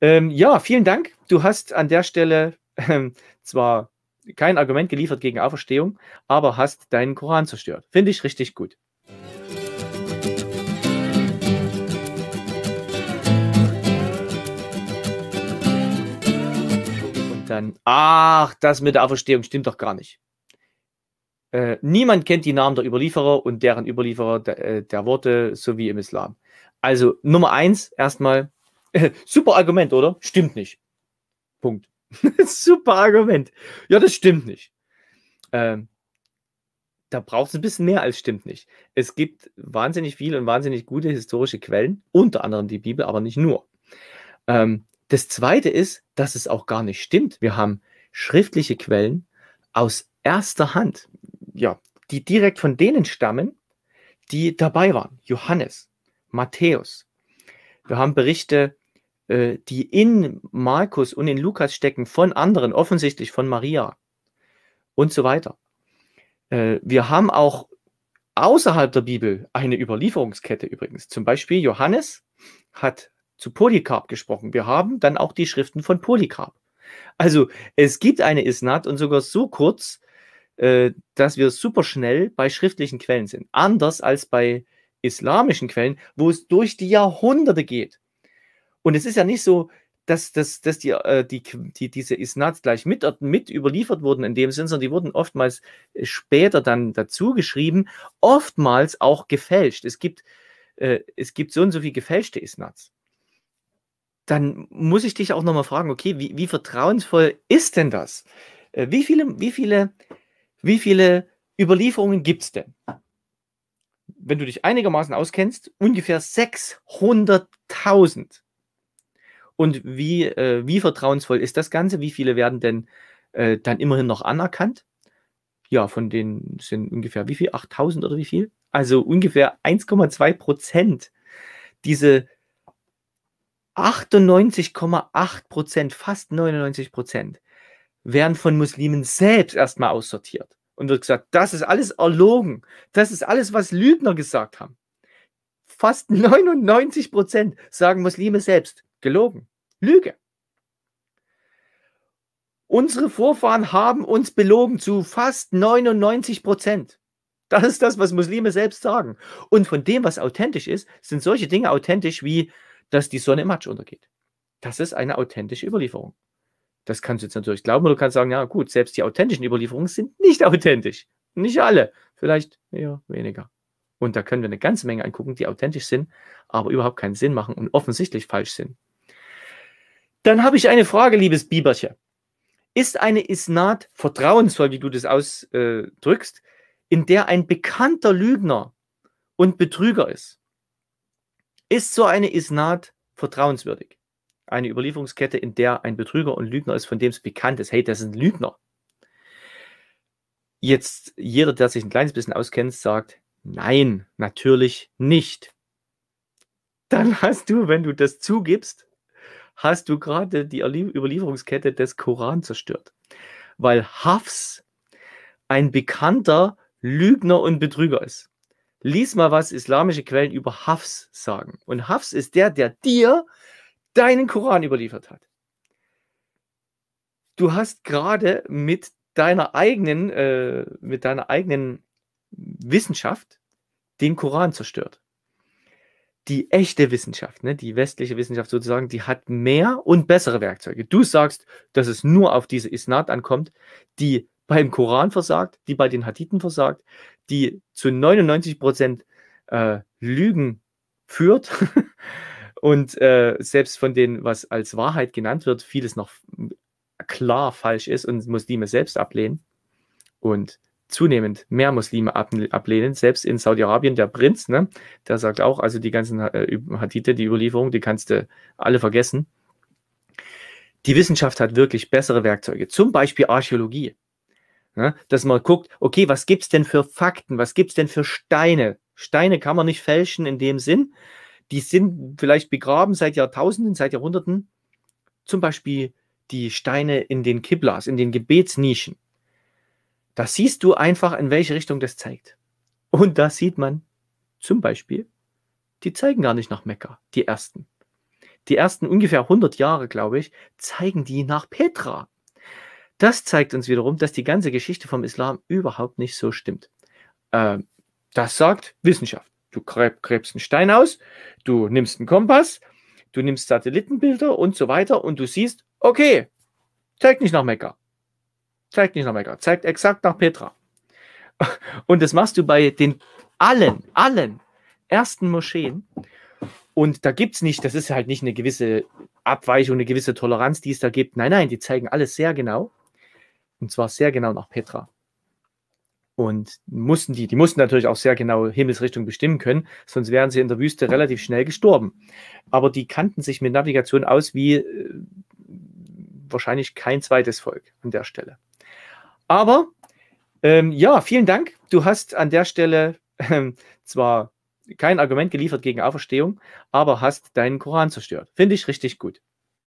Ähm, ja, vielen Dank. Du hast an der Stelle ähm, zwar kein Argument geliefert gegen Auferstehung, aber hast deinen Koran zerstört. Finde ich richtig gut. Und dann, ach, das mit der Auferstehung stimmt doch gar nicht. Äh, niemand kennt die Namen der Überlieferer und deren Überlieferer der, äh, der Worte wie im Islam. Also Nummer eins erstmal, Super Argument, oder? Stimmt nicht. Punkt. Super Argument. Ja, das stimmt nicht. Ähm, da braucht es ein bisschen mehr als stimmt nicht. Es gibt wahnsinnig viele und wahnsinnig gute historische Quellen, unter anderem die Bibel, aber nicht nur. Ähm, das Zweite ist, dass es auch gar nicht stimmt. Wir haben schriftliche Quellen aus erster Hand, ja, die direkt von denen stammen, die dabei waren. Johannes, Matthäus. Wir haben Berichte äh, die in Markus und in Lukas stecken von anderen, offensichtlich von Maria und so weiter. Äh, wir haben auch außerhalb der Bibel eine Überlieferungskette übrigens. Zum Beispiel Johannes hat zu Polycarp gesprochen. Wir haben dann auch die Schriften von Polycarp. Also es gibt eine Isnat und sogar so kurz, äh, dass wir superschnell bei schriftlichen Quellen sind. Anders als bei islamischen Quellen, wo es durch die Jahrhunderte geht. Und es ist ja nicht so, dass, dass, dass die, äh, die, die, diese Isnats gleich mit, äh, mit überliefert wurden in dem Sinn, sondern die wurden oftmals äh, später dann dazu geschrieben, oftmals auch gefälscht. Es gibt, äh, es gibt so und so viele gefälschte Isnats. Dann muss ich dich auch nochmal fragen, okay, wie, wie vertrauensvoll ist denn das? Äh, wie viele, wie viele, wie viele Überlieferungen gibt es denn? Wenn du dich einigermaßen auskennst, ungefähr 600.000. Und wie, äh, wie vertrauensvoll ist das Ganze? Wie viele werden denn äh, dann immerhin noch anerkannt? Ja, von denen sind ungefähr wie viel? 8000 oder wie viel? Also ungefähr 1,2 Prozent. Diese 98,8 Prozent, fast 99 Prozent, werden von Muslimen selbst erstmal aussortiert. Und wird gesagt, das ist alles erlogen. Das ist alles, was Lügner gesagt haben. Fast 99 Prozent sagen Muslime selbst, Gelogen. Lüge. Unsere Vorfahren haben uns belogen zu fast 99 Prozent. Das ist das, was Muslime selbst sagen. Und von dem, was authentisch ist, sind solche Dinge authentisch wie, dass die Sonne im Matsch untergeht. Das ist eine authentische Überlieferung. Das kannst du jetzt natürlich glauben oder du kannst sagen, ja gut, selbst die authentischen Überlieferungen sind nicht authentisch. Nicht alle. Vielleicht eher weniger. Und da können wir eine ganze Menge angucken, die authentisch sind, aber überhaupt keinen Sinn machen und offensichtlich falsch sind. Dann habe ich eine Frage, liebes Bieberchen. Ist eine Isnat vertrauensvoll, wie du das ausdrückst, in der ein bekannter Lügner und Betrüger ist? Ist so eine Isnat vertrauenswürdig? Eine Überlieferungskette, in der ein Betrüger und Lügner ist, von dem es bekannt ist. Hey, das ist ein Lügner. Jetzt jeder, der sich ein kleines bisschen auskennt, sagt, nein, natürlich nicht. Dann hast du, wenn du das zugibst, hast du gerade die Überlieferungskette des Koran zerstört. Weil Hafs ein bekannter Lügner und Betrüger ist. Lies mal, was islamische Quellen über Hafs sagen. Und Hafs ist der, der dir deinen Koran überliefert hat. Du hast gerade mit deiner eigenen, äh, mit deiner eigenen Wissenschaft den Koran zerstört die echte Wissenschaft, ne, die westliche Wissenschaft sozusagen, die hat mehr und bessere Werkzeuge. Du sagst, dass es nur auf diese Isnad ankommt, die beim Koran versagt, die bei den Hadithen versagt, die zu 99 Prozent äh, Lügen führt und äh, selbst von denen, was als Wahrheit genannt wird, vieles noch klar falsch ist und Muslime selbst ablehnen. Und zunehmend mehr Muslime ablehnen, selbst in Saudi-Arabien, der Prinz, ne, der sagt auch, also die ganzen äh, Hadithe, die Überlieferung, die kannst du alle vergessen. Die Wissenschaft hat wirklich bessere Werkzeuge, zum Beispiel Archäologie. Ne, dass man guckt, okay, was gibt es denn für Fakten, was gibt es denn für Steine? Steine kann man nicht fälschen in dem Sinn. Die sind vielleicht begraben seit Jahrtausenden, seit Jahrhunderten. Zum Beispiel die Steine in den Kiblas, in den Gebetsnischen. Da siehst du einfach, in welche Richtung das zeigt. Und da sieht man zum Beispiel, die zeigen gar nicht nach Mekka, die ersten. Die ersten ungefähr 100 Jahre, glaube ich, zeigen die nach Petra. Das zeigt uns wiederum, dass die ganze Geschichte vom Islam überhaupt nicht so stimmt. Ähm, das sagt Wissenschaft. Du gräbst einen Stein aus, du nimmst einen Kompass, du nimmst Satellitenbilder und so weiter und du siehst, okay, zeigt nicht nach Mekka zeigt nicht nach Mekka, zeigt exakt nach Petra. Und das machst du bei den allen, allen ersten Moscheen. Und da gibt es nicht, das ist halt nicht eine gewisse Abweichung, eine gewisse Toleranz, die es da gibt. Nein, nein, die zeigen alles sehr genau. Und zwar sehr genau nach Petra. Und mussten die, die mussten natürlich auch sehr genau Himmelsrichtung bestimmen können, sonst wären sie in der Wüste relativ schnell gestorben. Aber die kannten sich mit Navigation aus wie äh, wahrscheinlich kein zweites Volk an der Stelle. Aber ähm, ja, vielen Dank. Du hast an der Stelle ähm, zwar kein Argument geliefert gegen Auferstehung, aber hast deinen Koran zerstört. Finde ich richtig gut.